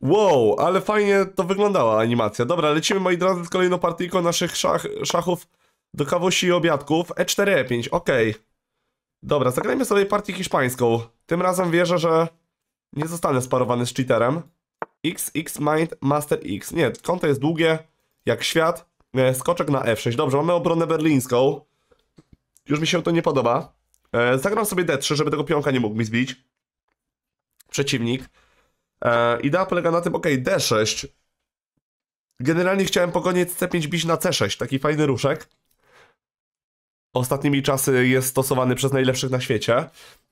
Wow, ale fajnie to wyglądała animacja. Dobra, lecimy moi drodzy z kolejną partyjką naszych szach, szachów do kawosi i obiadków. E4, E5, okej. Okay. Dobra, zagrajmy sobie partię hiszpańską. Tym razem wierzę, że nie zostanę sparowany z cheaterem. X, X, Mind, Master X. Nie, konto jest długie, jak świat. E, skoczek na F6. Dobrze, mamy obronę berlińską. Już mi się to nie podoba. E, zagram sobie D3, żeby tego pionka nie mógł mi zbić. Przeciwnik. E, idea polega na tym, ok, D6. Generalnie chciałem koniec C5 bić na C6, taki fajny ruszek. Ostatnimi czasy jest stosowany przez najlepszych na świecie.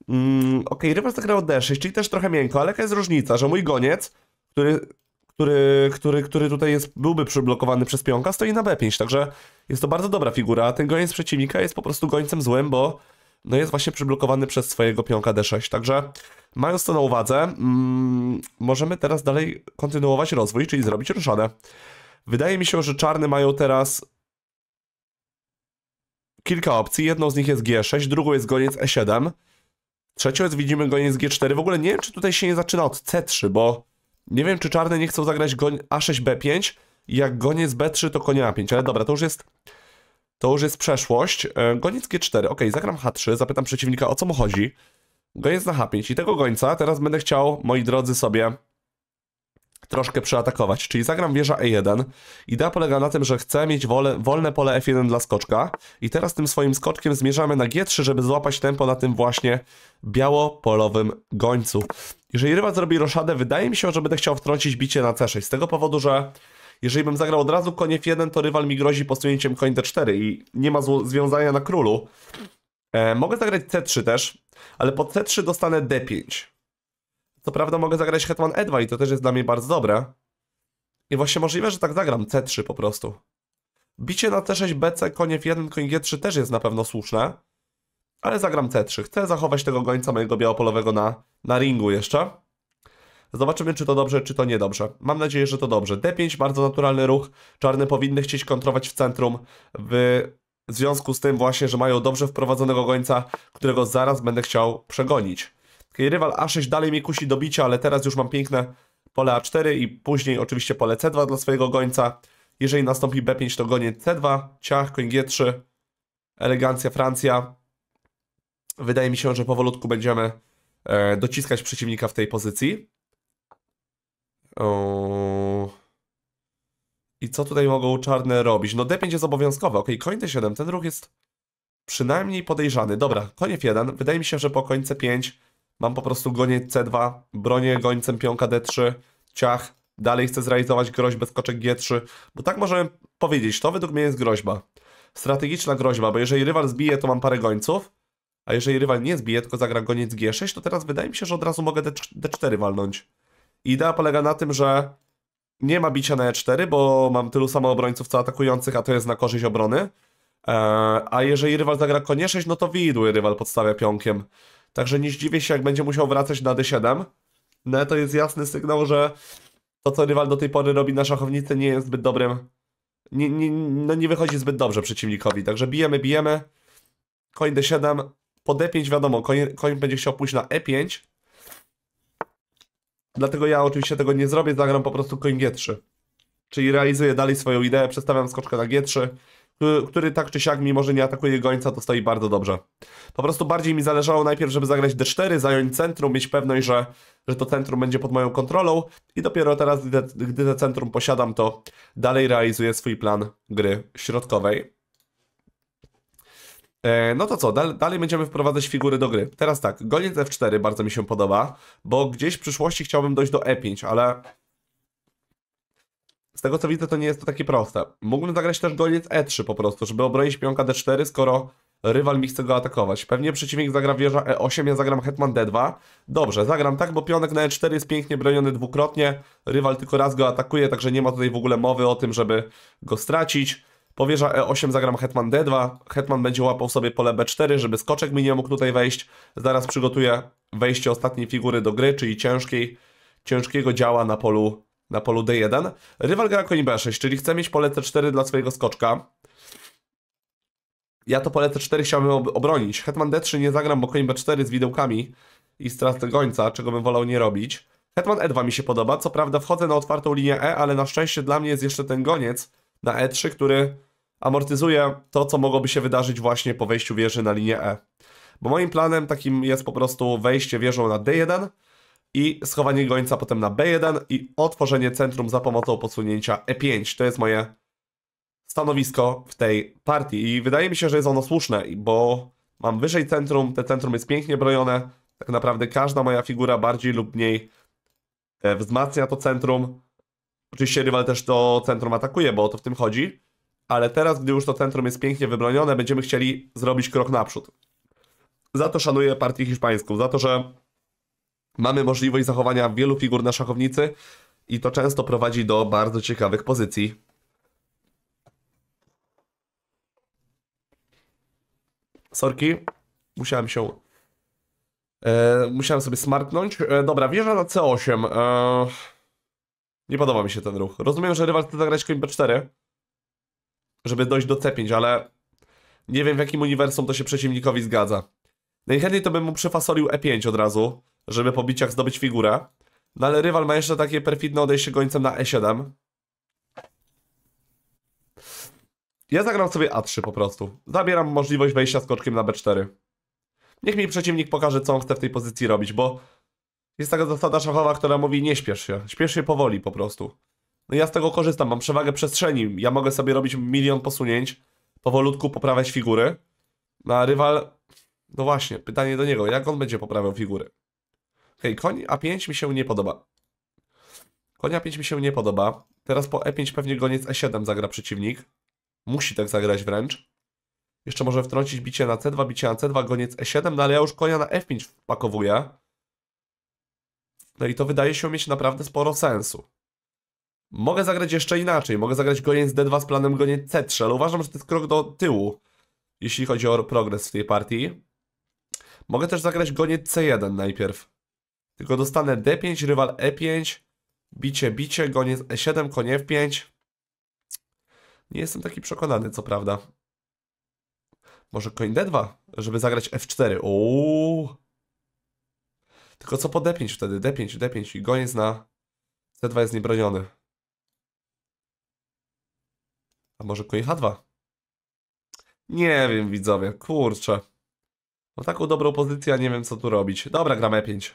Mm, ok, rywal zagrał D6, czyli też trochę miękko, ale jaka jest różnica, że mój goniec, który który, który, który tutaj jest, byłby przyblokowany przez pionka, stoi na B5, także jest to bardzo dobra figura. Ten goniec przeciwnika jest po prostu gońcem złym, bo no jest właśnie przyblokowany przez swojego pionka D6. Także mając to na uwadze, mm, możemy teraz dalej kontynuować rozwój, czyli zrobić ruszone. Wydaje mi się, że czarne mają teraz kilka opcji. Jedną z nich jest G6, drugą jest goniec E7. Trzecią jest widzimy goniec G4. W ogóle nie wiem, czy tutaj się nie zaczyna od C3, bo nie wiem, czy czarne nie chcą zagrać goń A6, B5. Jak goniec B3, to konia A5, ale dobra, to już jest to już jest przeszłość. E, goniec G4. Ok, zagram H3, zapytam przeciwnika o co mu chodzi. Goniec na H5 i tego gońca teraz będę chciał, moi drodzy, sobie troszkę przeatakować. Czyli zagram wieża E1. Idea polega na tym, że chcę mieć wolne, wolne pole F1 dla skoczka i teraz tym swoim skoczkiem zmierzamy na G3, żeby złapać tempo na tym właśnie białopolowym gońcu. Jeżeli rywal zrobi roszadę, wydaje mi się, że będę chciał wtrącić bicie na C6 z tego powodu, że jeżeli bym zagrał od razu koń f1, to rywal mi grozi posunięciem koń d4 i nie ma związania na królu. E, mogę zagrać c3 też, ale po c3 dostanę d5. Co prawda mogę zagrać hetman e2 i to też jest dla mnie bardzo dobre. I właśnie możliwe, że tak zagram c3 po prostu. Bicie na c6, bc, koń f1, koń g3 też jest na pewno słuszne. Ale zagram c3. Chcę zachować tego gońca mojego białopolowego na, na ringu jeszcze. Zobaczymy, czy to dobrze, czy to niedobrze. Mam nadzieję, że to dobrze. D5, bardzo naturalny ruch. Czarne powinny chcieć kontrować w centrum. W związku z tym właśnie, że mają dobrze wprowadzonego gońca, którego zaraz będę chciał przegonić. Okay, rywal A6 dalej mi kusi do bicia, ale teraz już mam piękne pole A4 i później oczywiście pole C2 dla swojego gońca. Jeżeli nastąpi B5, to gonię C2, ciach, koń G3, elegancja Francja. Wydaje mi się, że powolutku będziemy e, dociskać przeciwnika w tej pozycji. I co tutaj mogą czarne robić? No D5 jest obowiązkowe. Ok, koń D7, ten ruch jest przynajmniej podejrzany. Dobra, koniec 1. Wydaje mi się, że po końce 5 mam po prostu goniec C2, bronię gońcem pionka D3, ciach. Dalej chcę zrealizować groźbę skoczek G3, bo tak możemy powiedzieć, to według mnie jest groźba. Strategiczna groźba, bo jeżeli rywal zbije, to mam parę gońców, a jeżeli rywal nie zbije, tylko zagra goniec G6, to teraz wydaje mi się, że od razu mogę D4 walnąć. Idea polega na tym, że nie ma bicia na E4, bo mam tylu samo obrońców co atakujących, a to jest na korzyść obrony. Eee, a jeżeli rywal zagra konie 6, no to widły rywal podstawia pionkiem. Także nie zdziwię się, jak będzie musiał wracać na D7. No to jest jasny sygnał, że to, co rywal do tej pory robi na szachownicy, nie jest zbyt dobrym. Nie, nie, no nie wychodzi zbyt dobrze przeciwnikowi. Także bijemy, bijemy. Koń D7. Po D5 wiadomo, koń, koń będzie chciał pójść na E5 Dlatego ja oczywiście tego nie zrobię, zagram po prostu coin G3. Czyli realizuję dalej swoją ideę, przestawiam skoczkę na G3, który, który tak czy siak, mimo że nie atakuje gońca, to stoi bardzo dobrze. Po prostu bardziej mi zależało najpierw, żeby zagrać D4, zająć centrum, mieć pewność, że, że to centrum będzie pod moją kontrolą i dopiero teraz, gdy, gdy to centrum posiadam, to dalej realizuję swój plan gry środkowej. E, no to co, dalej będziemy wprowadzać figury do gry. Teraz tak, goniec F4 bardzo mi się podoba, bo gdzieś w przyszłości chciałbym dojść do E5, ale z tego co widzę to nie jest to takie proste. Mógłbym zagrać też goniec E3 po prostu, żeby obronić pionka D4, skoro rywal mi chce go atakować. Pewnie przeciwnik zagra wieża E8, ja zagram hetman D2. Dobrze, zagram tak, bo pionek na E4 jest pięknie broniony dwukrotnie, rywal tylko raz go atakuje, także nie ma tutaj w ogóle mowy o tym, żeby go stracić. Powierza E8, zagram Hetman D2. Hetman będzie łapał sobie pole B4, żeby skoczek mi nie mógł tutaj wejść. Zaraz przygotuję wejście ostatniej figury do gry, czyli ciężkiej, ciężkiego działa na polu, na polu D1. Rywal gra koń B6, czyli chce mieć pole C4 dla swojego skoczka. Ja to pole C4 chciałbym ob obronić. Hetman D3 nie zagram, bo koń B4 z widełkami i stracę gońca, czego bym wolał nie robić. Hetman E2 mi się podoba, co prawda wchodzę na otwartą linię E, ale na szczęście dla mnie jest jeszcze ten goniec, na E3, który amortyzuje to, co mogłoby się wydarzyć właśnie po wejściu wieży na linię E. Bo moim planem takim jest po prostu wejście wieżą na D1 i schowanie gońca potem na B1 i otworzenie centrum za pomocą posunięcia E5. To jest moje stanowisko w tej partii i wydaje mi się, że jest ono słuszne, bo mam wyżej centrum, te centrum jest pięknie brojone, tak naprawdę każda moja figura bardziej lub mniej e, wzmacnia to centrum, Oczywiście rywal też to centrum atakuje, bo o to w tym chodzi. Ale teraz, gdy już to centrum jest pięknie wybronione, będziemy chcieli zrobić krok naprzód. Za to szanuję partię hiszpańską, za to, że mamy możliwość zachowania wielu figur na szachownicy i to często prowadzi do bardzo ciekawych pozycji. Sorki, musiałem się. E, musiałem sobie smartnąć. E, dobra, wieża na C8. E, nie podoba mi się ten ruch. Rozumiem, że rywal chce zagrać koń B4, żeby dojść do C5, ale nie wiem w jakim uniwersum to się przeciwnikowi zgadza. Najchętniej to bym mu przefasolił E5 od razu, żeby po biciach zdobyć figurę. No ale rywal ma jeszcze takie perfidne odejście gońcem na E7. Ja zagram sobie A3 po prostu. Zabieram możliwość wejścia skoczkiem na B4. Niech mi przeciwnik pokaże, co on chce w tej pozycji robić, bo jest taka zasada szachowa, która mówi nie śpiesz się. Śpiesz się powoli po prostu. No ja z tego korzystam, mam przewagę przestrzeni. Ja mogę sobie robić milion posunięć, powolutku poprawiać figury. No a rywal... No właśnie, pytanie do niego, jak on będzie poprawiał figury? Hej koń A5 mi się nie podoba. Koń A5 mi się nie podoba. Teraz po E5 pewnie goniec E7 zagra przeciwnik. Musi tak zagrać wręcz. Jeszcze może wtrącić bicie na C2, bicie na C2, goniec E7, no ale ja już konia na F5 wpakowuję. No i to wydaje się mieć naprawdę sporo sensu. Mogę zagrać jeszcze inaczej. Mogę zagrać goniec D2 z planem goniec C3, ale uważam, że to jest krok do tyłu, jeśli chodzi o progres w tej partii. Mogę też zagrać goniec C1 najpierw. Tylko dostanę D5, rywal E5, bicie, bicie, goniec E7, konie F5. Nie jestem taki przekonany, co prawda. Może koń D2, żeby zagrać F4. Uuu. Tylko co po D5 wtedy? D5, D5 i goniec na C2 jest niebroniony. A może koń H2? Nie wiem, widzowie, kurczę. Mam no taką dobrą pozycję, a nie wiem co tu robić. Dobra, gram E5.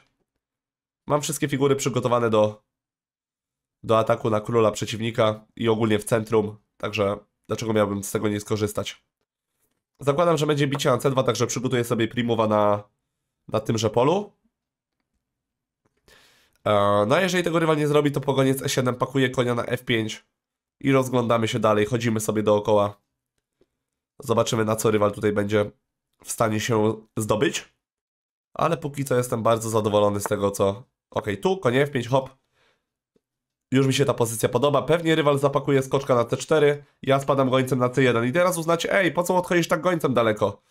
Mam wszystkie figury przygotowane do, do ataku na króla przeciwnika i ogólnie w centrum, także dlaczego miałbym z tego nie skorzystać? Zakładam, że będzie bicie na C2, także przygotuję sobie primowa na, na tymże polu. E, no a jeżeli tego rywal nie zrobi, to pogoniec E7 pakuje konia na F5 i rozglądamy się dalej, chodzimy sobie dookoła. Zobaczymy na co rywal tutaj będzie w stanie się zdobyć. Ale póki co jestem bardzo zadowolony z tego co... Ok, tu konie F5, hop. Już mi się ta pozycja podoba. Pewnie rywal zapakuje skoczka na T4, ja spadam gońcem na C1. I teraz uznacie, ej, po co odchodzisz tak gońcem daleko?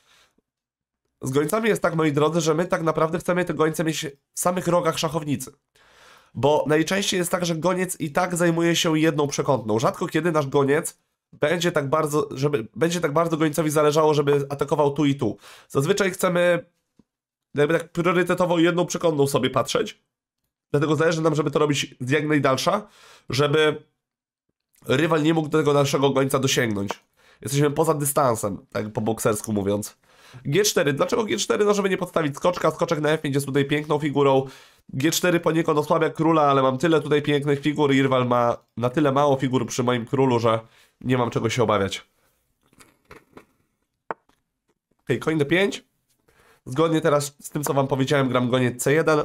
Z gońcami jest tak, moi drodzy, że my tak naprawdę chcemy te gońce mieć w samych rogach szachownicy bo najczęściej jest tak, że goniec i tak zajmuje się jedną przekątną. Rzadko kiedy nasz goniec będzie tak bardzo, żeby, będzie tak bardzo gońcowi zależało, żeby atakował tu i tu. Zazwyczaj chcemy jakby tak priorytetowo jedną przekątną sobie patrzeć. Dlatego zależy nam, żeby to robić jak najdalsza, żeby rywal nie mógł do tego dalszego gońca dosięgnąć. Jesteśmy poza dystansem, tak po boksersku mówiąc. G4. Dlaczego G4? No, żeby nie podstawić skoczka. Skoczek na F5 jest tutaj piękną figurą. G4 poniekąd osłabia króla, ale mam tyle tutaj pięknych figur. Irwal ma na tyle mało figur przy moim królu, że nie mam czego się obawiać. Ok, koń D5. Zgodnie teraz z tym, co wam powiedziałem, gram goniec C1.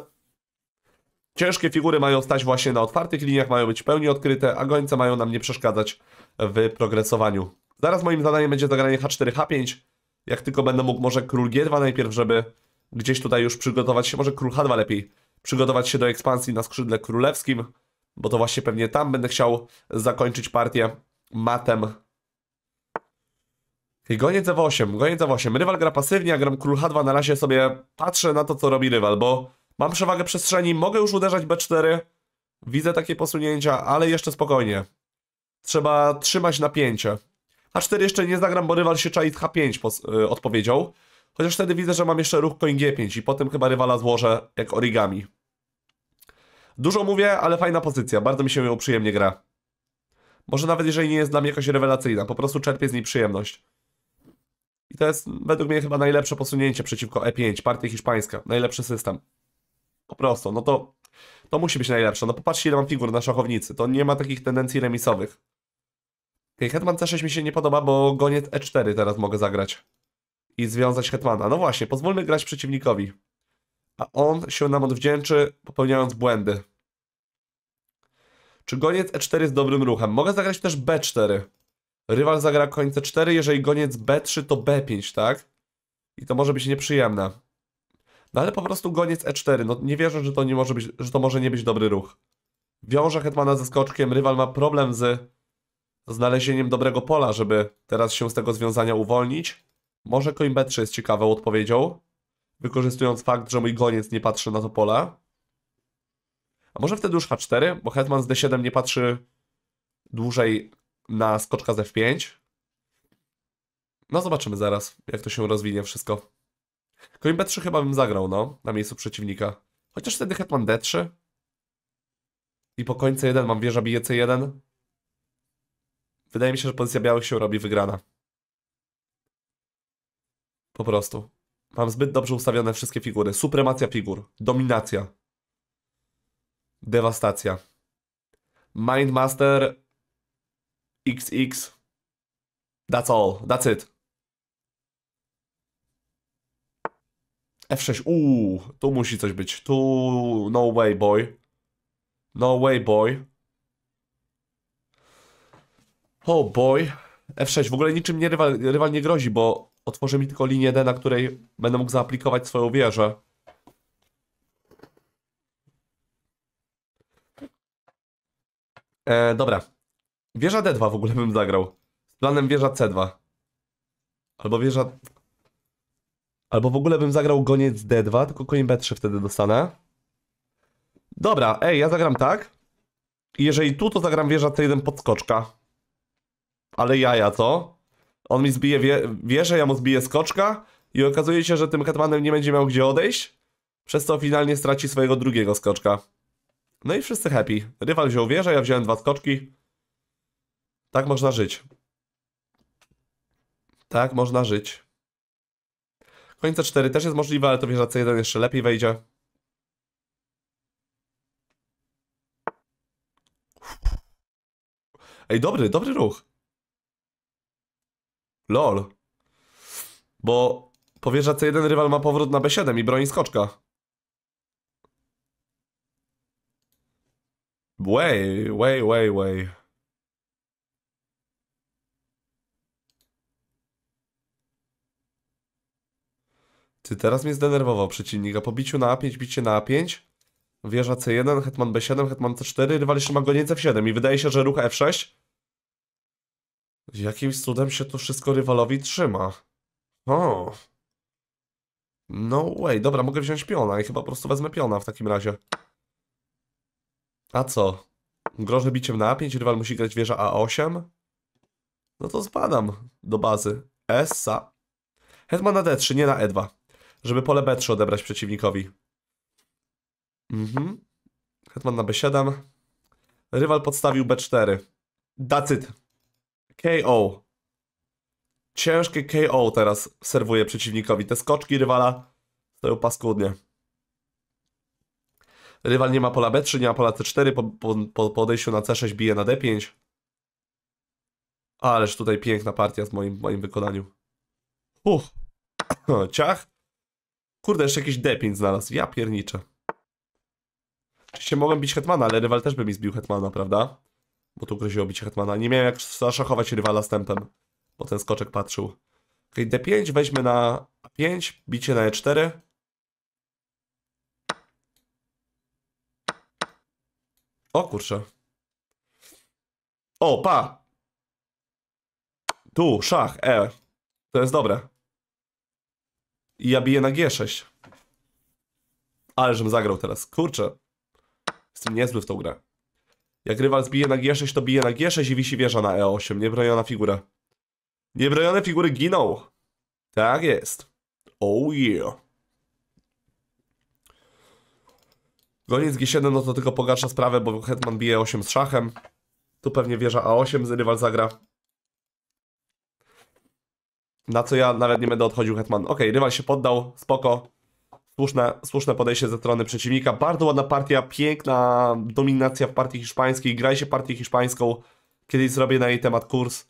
Ciężkie figury mają stać właśnie na otwartych liniach, mają być w pełni odkryte, a gońce mają nam nie przeszkadzać w progresowaniu. Zaraz moim zadaniem będzie zagranie H4, H5. Jak tylko będę mógł, może król G2 najpierw, żeby gdzieś tutaj już przygotować się. Może król H2 lepiej przygotować się do ekspansji na skrzydle królewskim, bo to właśnie pewnie tam będę chciał zakończyć partię matem. I goniec w 8 goniec w 8 Rywal gra pasywnie, a gram król H2. Na razie sobie patrzę na to, co robi rywal, bo mam przewagę przestrzeni, mogę już uderzać B4. Widzę takie posunięcia, ale jeszcze spokojnie. Trzeba trzymać napięcie. H4 jeszcze nie zagram, bo rywal się czai H5 y, odpowiedział. Chociaż wtedy widzę, że mam jeszcze ruch koń G5 i potem chyba rywala złożę jak origami. Dużo mówię, ale fajna pozycja, bardzo mi się ją przyjemnie gra. Może nawet jeżeli nie jest dla mnie jakoś rewelacyjna, po prostu czerpię z niej przyjemność. I to jest według mnie chyba najlepsze posunięcie przeciwko E5, partia hiszpańska, najlepszy system. Po prostu, no to, to musi być najlepsze. No popatrzcie ile mam figur na szachownicy, to nie ma takich tendencji remisowych. Okay, Hetman C6 mi się nie podoba, bo goniec E4 teraz mogę zagrać. I związać Hetmana. No właśnie, pozwólmy grać przeciwnikowi a on się nam odwdzięczy, popełniając błędy. Czy goniec E4 jest dobrym ruchem? Mogę zagrać też B4. Rywal zagra koń C4, jeżeli goniec B3 to B5, tak? I to może być nieprzyjemne. No ale po prostu goniec E4, no nie wierzę, że to, nie może, być, że to może nie być dobry ruch. Wiąże hetmana ze skoczkiem, rywal ma problem z znalezieniem dobrego pola, żeby teraz się z tego związania uwolnić. Może koń B3 jest ciekawą odpowiedzią wykorzystując fakt, że mój goniec nie patrzy na to pole. A może wtedy już H4, bo hetman z D7 nie patrzy dłużej na skoczka z F5. No zobaczymy zaraz, jak to się rozwinie wszystko. Koń B3 chyba bym zagrał, no, na miejscu przeciwnika. Chociaż wtedy hetman D3. I po końcu 1 mam wieża bije C1. Wydaje mi się, że pozycja białych się robi wygrana. Po prostu. Mam zbyt dobrze ustawione wszystkie figury. Supremacja figur. Dominacja. Dewastacja. Mindmaster XX. That's all. That's it. F6. Uuu, tu musi coś być. Tu no way boy. No way boy. Oh boy. F6. W ogóle niczym nie rywal, rywal nie grozi, bo otworzy mi tylko linię D, na której będę mógł zaaplikować swoją wieżę. E, dobra. Wieża D2 w ogóle bym zagrał. Z planem wieża C2. Albo wieża... Albo w ogóle bym zagrał goniec D2, tylko koń B3 wtedy dostanę. Dobra, ej, ja zagram tak. Jeżeli tu, to zagram wieża C1 podskoczka. Ale jaja, co? On mi zbije wie wieżę, ja mu zbiję skoczka i okazuje się, że tym hetmanem nie będzie miał gdzie odejść, przez co finalnie straci swojego drugiego skoczka. No i wszyscy happy. Rywal wziął wieżę, ja wziąłem dwa skoczki. Tak można żyć. Tak można żyć. Końca 4 też jest możliwe, ale to wieża C1 jeszcze lepiej wejdzie. Ej, dobry, dobry ruch. LOL. Bo powierza c jeden rywal ma powrót na B7 i broni skoczka. Way, way, way, way. Ty teraz mnie zdenerwował przeciwnika. Po biciu na A5, bicie na A5. Wieża C1, hetman B7, hetman C4, rywal jeszcze ma goniec F7 i wydaje się, że ruch F6 Jakimś cudem się to wszystko rywalowi trzyma. O. No way, dobra, mogę wziąć piona i chyba po prostu wezmę piona w takim razie. A co? Grożę biciem na 5 rywal musi grać wieża A8? No to zbadam do bazy. Esa. Hetman na D3, nie na E2. Żeby pole B3 odebrać przeciwnikowi. Mhm. Hetman na B7. Rywal podstawił B4. Dacyt. KO. Ciężkie KO teraz serwuje przeciwnikowi. Te skoczki rywala stoją paskudnie. Rywal nie ma pola B3, nie ma pola C4, po, po, po odejściu na C6 bije na D5. Ależ tutaj piękna partia w moim, moim wykonaniu. uch no, Ciach. Kurde, jeszcze jakiś D5 znalazł. Ja pierniczę. Oczywiście mogłem bić Hetmana, ale rywal też by mi zbił Hetmana, prawda? Bo tu groziło bić Hetmana. Nie miałem jak zaszachować rywala z tempem. Bo ten skoczek patrzył. Okej, okay, D5 weźmy na A5. Bicie na E4. O kurczę. O, pa! Tu, szach, E. To jest dobre. I ja biję na G6. Ale żebym zagrał teraz. Kurczę. Jestem niezły w tą grę. Jak rywal zbije na G6, to bije na G6 i wisi wieża na E8. Niebroniona figura. Niebronione figury giną. Tak jest. Oh yeah. Goniec G7, no to tylko pogarsza sprawę, bo Hetman bije 8 z szachem. Tu pewnie wieża A8 z rywal zagra. Na co ja nawet nie będę odchodził Hetman. Ok, rywal się poddał, spoko. Słuszne, słuszne podejście ze strony przeciwnika. Bardzo ładna partia, piękna dominacja w partii hiszpańskiej. Graj się partię hiszpańską. Kiedyś zrobię na jej temat kurs,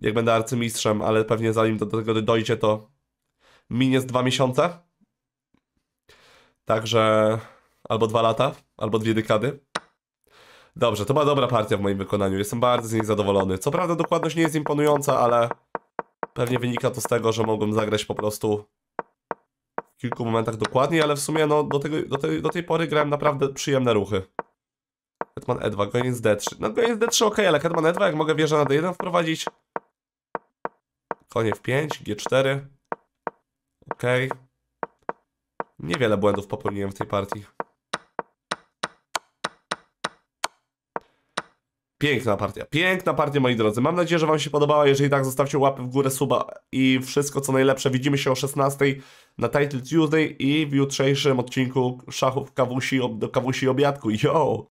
jak będę arcymistrzem, ale pewnie zanim do, do tego dojdzie, to minie z dwa miesiące. Także albo dwa lata, albo dwie dekady. Dobrze, to była dobra partia w moim wykonaniu. Jestem bardzo z niej zadowolony. Co prawda dokładność nie jest imponująca, ale pewnie wynika to z tego, że mogłem zagrać po prostu kilku momentach dokładniej, ale w sumie no, do, tego, do, tej, do tej pory grałem naprawdę przyjemne ruchy. Hetman E2, goniec D3. No goniec D3 ok, ale Hetman E2 jak mogę wieżę na D1 wprowadzić. Konie w 5 G4. Ok. Niewiele błędów popełniłem w tej partii. Piękna partia, piękna partia moi drodzy. Mam nadzieję, że wam się podobała. Jeżeli tak, zostawcie łapy w górę, suba i wszystko co najlepsze. Widzimy się o 16 na Title Tuesday i w jutrzejszym odcinku szachów kawusi, do kawusi obiadku. Yo!